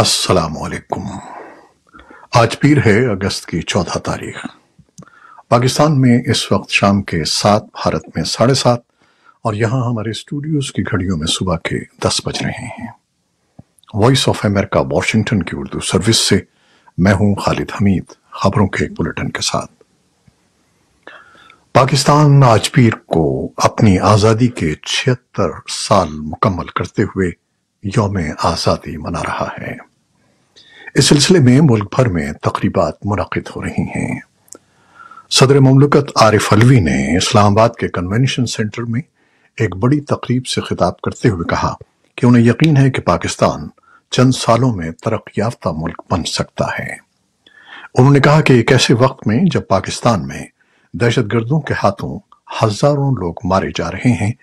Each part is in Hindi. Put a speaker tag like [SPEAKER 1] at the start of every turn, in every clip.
[SPEAKER 1] वालेकुम आज पीर है अगस्त की चौदह तारीख पाकिस्तान में इस वक्त शाम के सात भारत में साढ़े सात और यहाँ हमारे स्टूडियोज की घड़ियों में सुबह के दस बज रहे हैं वॉइस ऑफ अमेरिका वॉशिंगटन की उर्दू सर्विस से मैं हूँ खालिद हमीद खबरों के एक बुलेटिन के साथ पाकिस्तान आज पीर को अपनी आज़ादी के छिहत्तर साल मुकम्मल करते हुए योम आज़ादी मना रहा है इस सिलसिले में मुल्क भर में तकरीबा मुनद हो रही हैं सदर ममलकत आरिफ अलवी ने इस्लामाबाद के कन्वेंशन सेंटर में एक बड़ी तकरीब से खिताब करते हुए कहा कि उन्हें यकीन है कि पाकिस्तान चंद सालों में तरक्याफ्ता याफ्ता मुल्क बन सकता है उन्होंने कहा कि एक ऐसे वक्त में जब पाकिस्तान में दहशतगर्दों के हाथों हजारों लोग मारे जा रहे हैं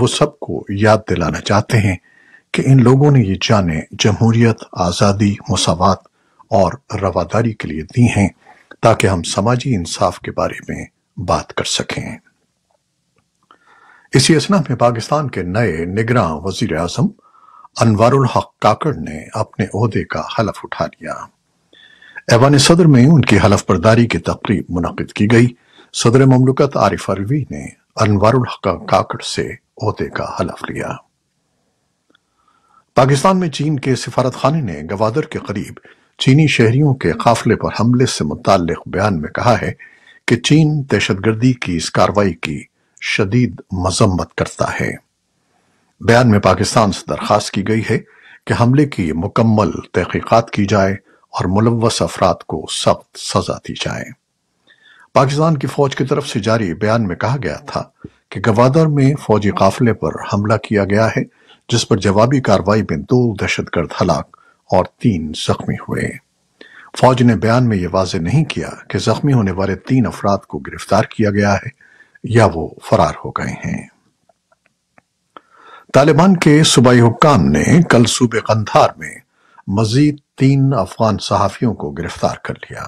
[SPEAKER 1] वो सबको याद दिलाना चाहते हैं कि इन लोगों ने ये जाने जमहूरियत आज़ादी मसावत और रवादारी के लिए दी हैं ताकि हम समाजी इंसाफ के बारे में बात कर सकें इसी असना में पाकिस्तान के नए निगरान वजीर अजम अनवारुल हक काकड़ ने अपने अहदे का हलफ उठा लिया ऐवान सदर में उनकी हलफ बरदारी की तकरीब मुनद की गई सदर ममलकत आरिफ अरवी ने अनवारुल हक काकड़ से अहदे का हलफ लिया पाकिस्तान में चीन के सिफारत खाने ने गवादर के करीब चीनी शहरियों के काफिले पर हमले से मुतक बयान में कहा है कि चीन दहशतगर्दी की इस कार्रवाई की शदीद मजम्मत करता है बयान में पाकिस्तान से दरखास्त की गई है कि हमले की मुकम्मल तहकीकत की जाए और मुलवस अफराद को सख्त सजा दी जाए पाकिस्तान की फौज की तरफ से जारी बयान में कहा गया था कि गवादर में फौजी काफिले पर हमला किया गया है जिस पर जवाबी कार्रवाई में दो दहशतगर्द हलाक और तीन जख्मी हुए फौज ने बयान में यह वाज नहीं किया कि जख्मी होने वाले तीन अफराद को गिरफ्तार किया गया है या वो फरार हो गए हैं तालिबान के सूबाई हुकाम ने कल सूबे कंधार में मजीद तीन अफगान सहाफियों को गिरफ्तार कर लिया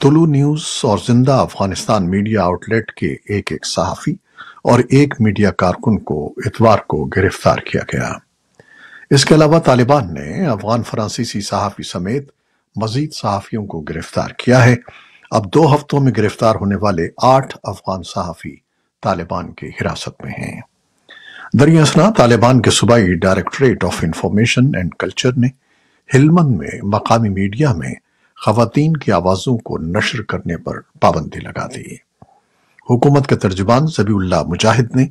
[SPEAKER 1] तुलू न्यूज और जिंदा अफगानिस्तान मीडिया आउटलेट के एक एक सहाफी और एक मीडिया कारकुन को इतवार को गिरफ्तार किया गया इसके अलावा तालिबान ने अफगान फ्रांसीसी सहाफी समेत मजीद सहाफियों को गिरफ्तार किया है अब दो हफ्तों में गिरफ्तार होने वाले आठ अफगान सहाफी तालिबान के हिरासत में हैं दरियासना तालिबान के सूबाई directorate of information and culture ने हिलमन में मकामी मीडिया में खातन की आवाज़ों को नशर करने पर पाबंदी लगा दी हुकूमत के तर्जुबान जबीउल्ला मुजाहिद ने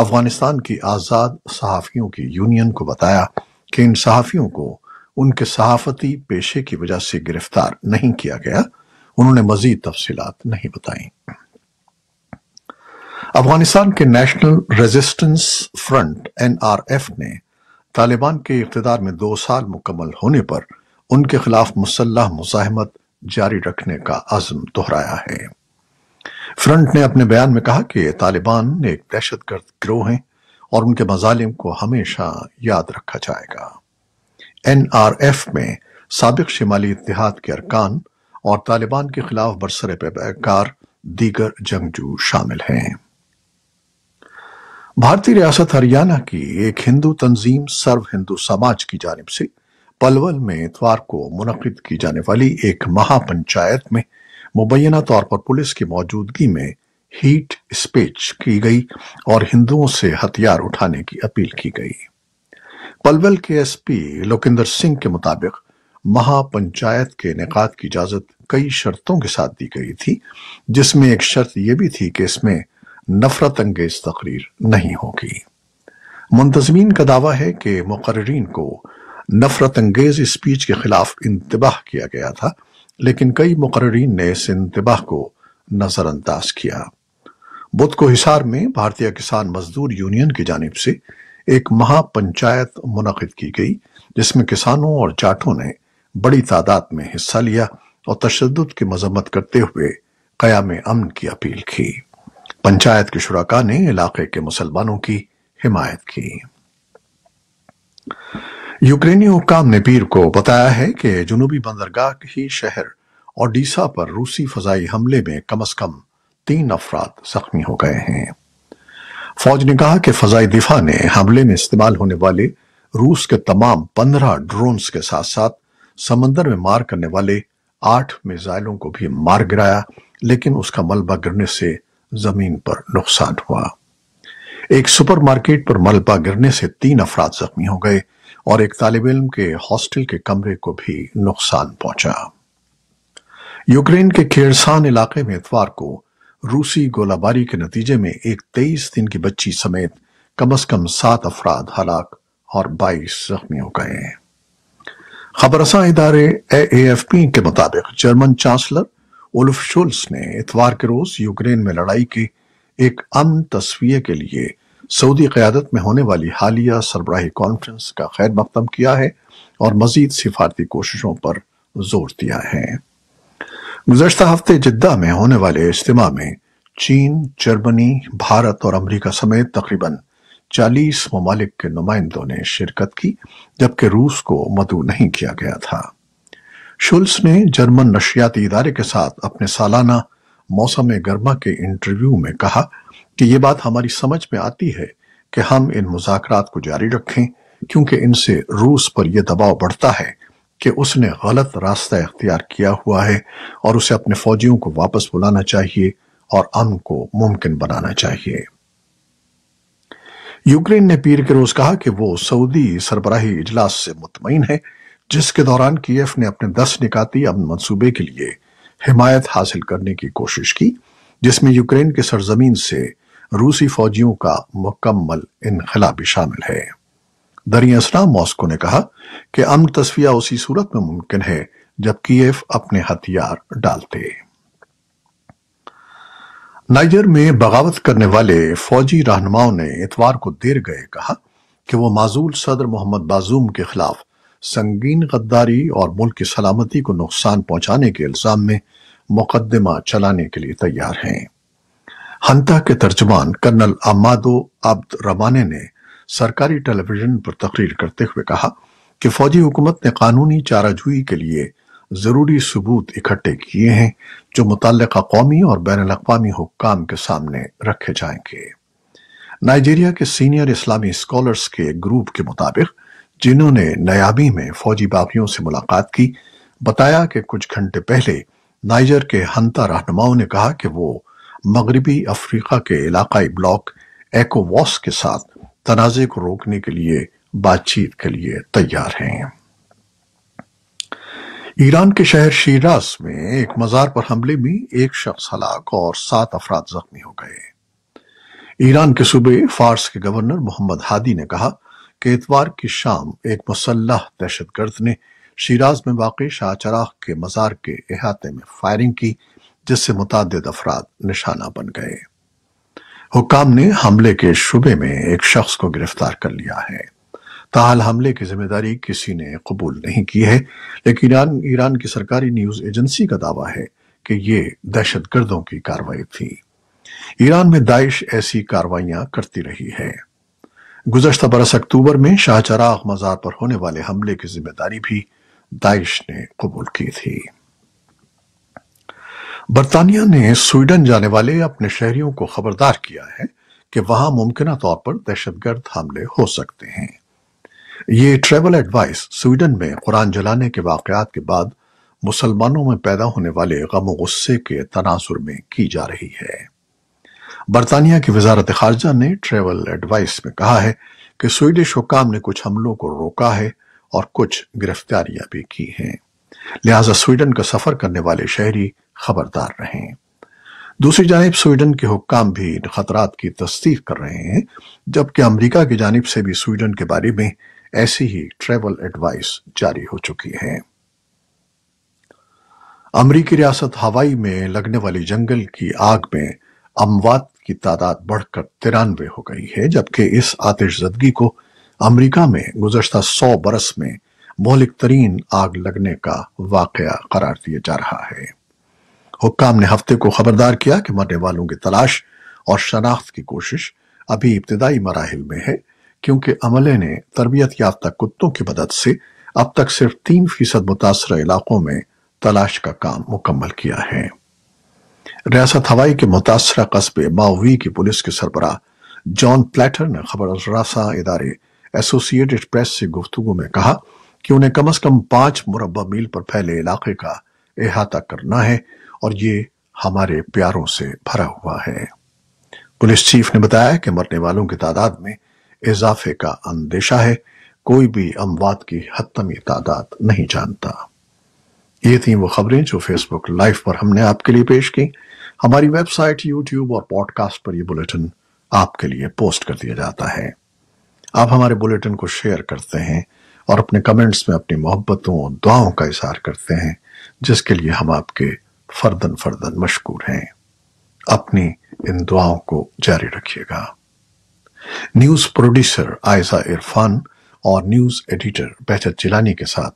[SPEAKER 1] अफगानिस्तान की आज़ाद सहाफ़ियों की यूनियन को बताया कि इन सहाफ़ियों को उनके सहाफ़ती पेशे की वजह से गिरफ्तार नहीं किया गया उन्होंने मजीद तफसीलात नहीं बताई अफगानिस्तान के नेशनल रेजिस्टेंस फ्रंट एनआरएफ ने तालिबान के इकतदार में दो साल मुकम्मल होने पर उनके खिलाफ मुसल्ह मुजाहमत जारी रखने का आजम दोहराया है फ्रंट ने अपने बयान में कहा कि तालिबान एक दहशतगर्द गिरोह हैं और उनके मजालिम को हमेशा याद रखा जाएगा एनआरएफ में सबक शिमाली इतिहाद के अरकान और तालिबान के खिलाफ बरसरे पैकार दीगर जंगजू शामिल हैं भारतीय रियासत हरियाणा की एक हिंदू तंजीम सर्व हिंदू समाज की जानब से पलवल में इतवार को मुनद की जाने वाली एक महापंचायत में मुबैना तौर पर पुलिस की मौजूदगी में हीट स्पीच की गई और हिंदुओं से हथियार उठाने की अपील की गई पलवल के एसपी लोकेंद्र सिंह के मुताबिक महापंचायत के निकात की इजाजत कई शर्तों के साथ दी गई थी जिसमें एक शर्त यह भी थी कि इसमें नफरत अंगेज तकरीर नहीं होगी मुंतजमीन का दावा है कि मुकर्रीन को नफरत अंगेज स्पीच के खिलाफ इंतबाह किया गया था लेकिन कई मुकर्रीन ने इस इंतबाह को नजरअंदाज किया बुध को हिसार में भारतीय किसान मजदूर यूनियन की जानब से एक महापंचायत मुनद की गई जिसमें किसानों और जाटों ने बड़ी तादाद में हिस्सा लिया और तशद की मजम्मत करते हुए कयाम अमन की अपील की पंचायत के शुरा ने इलाके के मुसलमानों की हिमायत की यूक्रेनी हुकाम ने पीर को बताया है कि जुनूबी बंदरगाह ही शहर ओडिशा पर रूसी फजाई हमले में कम अज कम तीन अफराद जख्मी हो गए हैं फौज ने कहा कि फजाई दिफा ने हमले में इस्तेमाल होने वाले रूस के तमाम पंद्रह ड्रोन्स के साथ साथ समंदर में मार करने वाले आठ मिसाइलों को भी मार गिराया लेकिन उसका मलबा गिरने से जमीन पर नुकसान हुआ एक सुपरमार्केट पर मलबा गिरने से तीन अफराद जख्मी हो गए और एक तालिब इम के हॉस्टल के कमरे को भी नुकसान पहुंचा यूक्रेन के खेरसान इलाके में इतवार को रूसी गोलाबारी के नतीजे में एक तेईस दिन की बच्ची समेत कम अज कम सात अफराद हलाक और बाईस जख्मी हो गए हैं खबरसा इदारे एएफपी के मुताबिक जर्मन चांसलर उल्फ शुल्स ने इतवार के रोज यूक्रेन में लड़ाई के एक अम तस्वीर के लिए सऊदी क्यादत में होने वाली हालिया सरबराही कॉन्फ्रेंस का खैर मकदम किया है और मजीद सिफारती कोशिशों पर जोर दिया है गुजशत हफ्ते जिद्दा में होने वाले इज्तम में चीन जर्मनी भारत और अमरीका समेत तकरीबन चालीस ममालिक के नुमाइंदों ने शिरकत की जबकि रूस को मदू नहीं किया गया था शुल्स ने जर्मन नशियाती इदारे के साथ अपने सालाना मौसम गर्मा के इंटरव्यू में कहा कि ये बात हमारी समझ में आती है कि हम इन मुजाकरात को जारी रखें क्योंकि इनसे रूस पर यह दबाव बढ़ता है कि उसने गलत रास्ता अख्तियार किया हुआ है और उसे अपने फौजियों को वापस बुलाना चाहिए और अम को मुमकिन बनाना चाहिए यूक्रेन ने पीर के रोज कहा कि वो सऊदी सरबराही इजलास से मुतमिन है जिसके दौरान एफ ने अपने दस निकाती अमन मनसूबे के लिए हिमायत हासिल करने की कोशिश की जिसमें यूक्रेन के सरजमीन से रूसी फौजियों का मुकम्मल इनखला भी शामिल है दरियासना मॉस्को ने कहा कि अमन तस्वीर उसी सूरत में मुमकिन है जब कीफ अपने हथियार डालते नाइजर में बगावत करने वाले फौजी रहनुमाओं ने इतवार को देर गए कहा कि वो माजूल सदर मोहम्मद बाजूम के खिलाफ संगीन गद्दारी और मुल्क की सलामती को नुकसान पहुंचाने के इल्जाम में मुकदमा चलाने के लिए तैयार हैं हंता के तर्जमान कर्नल अमादो अब्द रमाने ने सरकारी टेलीविजन पर तकरीर करते हुए कहा कि फौजी हुकूमत ने कानूनी चाराजुई के लिए जरूरी सबूत इकट्ठे किए हैं जो मुतल कौमी और बैन अवी हुकाम के सामने रखे जाएंगे नाइजीरिया के सीनियर इस्लामी स्कॉलर्स के ग्रुप के मुताबिक जिन्होंने नयाबी में फौजी बागियों से मुलाकात की बताया कि कुछ घंटे पहले नाइजर के हंता रहनुमाओं ने कहा कि वो मगरबी अफ्रीका के इलाकाई ब्लॉक एकोवॉस के साथ तनाज़े को रोकने के लिए बातचीत के लिए तैयार हैं ईरान के शहर शीरास में एक मजार पर हमले में एक शख्स हलाक और सात अफराद जख्मी हो गए ईरान के सूबे फार्स के गवर्नर मोहम्मद हादी ने कहा कि इतवार की शाम एक मुसल्ह दहशतगर्द ने शीराज में वाकई शाहचराह के मजार के अहाते में फायरिंग की जिससे मुतद अफराद निशाना बन गए हुकाम ने हमले के शुबे में एक शख्स को गिरफ्तार कर लिया है ताहल हमले की जिम्मेदारी किसी ने कबूल नहीं की है लेकिन ईरान ईरान की सरकारी न्यूज एजेंसी का दावा है कि ये दहशत गर्दों की कार्रवाई थी ईरान में दाइश ऐसी कार्रवाइयां करती रही है गुजशत बरस अक्टूबर में शाहचराग मजार पर होने वाले हमले की जिम्मेदारी भी दाइश ने कबूल की थी बरतानिया ने स्वीडन जाने वाले अपने शहरियों को खबरदार किया है कि वहां मुमकिन तौर पर दहशतगर्द हमले हो सकते हैं ये ट्रेवल एडवाइस स्वीडन में कुरान जलाने के वाकयात के बाद मुसलमानों में पैदा होने वाले गम गुस्से के तनासुर में की जा रही है बरतानिया की वजारत खारजा ने ट्रेवल एडवाइस में कहा है कि स्वीडिश हुकाम ने कुछ हमलों को रोका है और कुछ गिरफ्तारियां भी की हैं लिहाजा स्वीडन का सफर करने वाले शहरी खबरदार रहें दूसरी जानब स्वीडन के हुक्काम भी इन खतरात की तस्दीक कर रहे हैं जबकि अमरीका की जानब से भी स्वीडन के बारे में ऐसी ही ट्रेवल एडवाइस जारी हो चुकी है अमरीकी रियासत हवाई में लगने वाली जंगल की आग में अमवात की तादाद बढ़कर तिरानवे हो गई है जबकि इस आतिशजदगी को अमरीका में गुजशत सौ बरस में मौलिक तरीन आग लगने का वाक़ करार दिया जा रहा है हुक्काम ने हफ्ते को खबरदार किया कि मरने वालों की तलाश और शनाख्त की कोशिश अभी इब्तदाई मराहल में है क्योंकि अमले ने तरबियत याफ्ता कुत्तों की मदद से अब तक सिर्फ तीन फीसद मुतासर इलाकों में तलाश का काम मुकम्मल किया है रियासत हवाई के मुतासर कस्बे माओवी की पुलिस के सरबरा जॉन प्लेटर ने खबर रासा इदारे एसोसिएटेड प्रेस से गुफ्तु में कहा कि उन्हें कम अज कम पांच मुरबा मील पर फैले इलाके का अहाता करना है और ये हमारे प्यारों से भरा हुआ है पुलिस चीफ ने बताया कि मरने वालों की तादाद में इजाफे का अंदेशा है कोई भी अमवात की हतमी तादाद नहीं जानता ये थी वो खबरें जो फेसबुक लाइव पर हमने आपके लिए पेश की हमारी वेबसाइट यूट्यूब और पॉडकास्ट पर यह बुलेटिन आपके लिए पोस्ट कर दिया जाता है आप हमारे बुलेटिन को शेयर करते हैं और अपने कमेंट्स में अपनी मोहब्बतों और दुआओं का इजहार करते हैं जिसके लिए हम आपके फर्दन फर्दन मशहूर हैं अपनी इन दुआओं को जारी रखिएगा न्यूज प्रोड्यूसर आयसा इरफान और न्यूज एडिटर बहचत चिलानी के साथ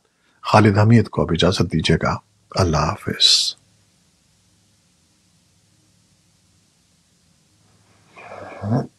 [SPEAKER 1] खालिद हमीद को अब इजाजत दीजिएगा अल्लाह हाफिज़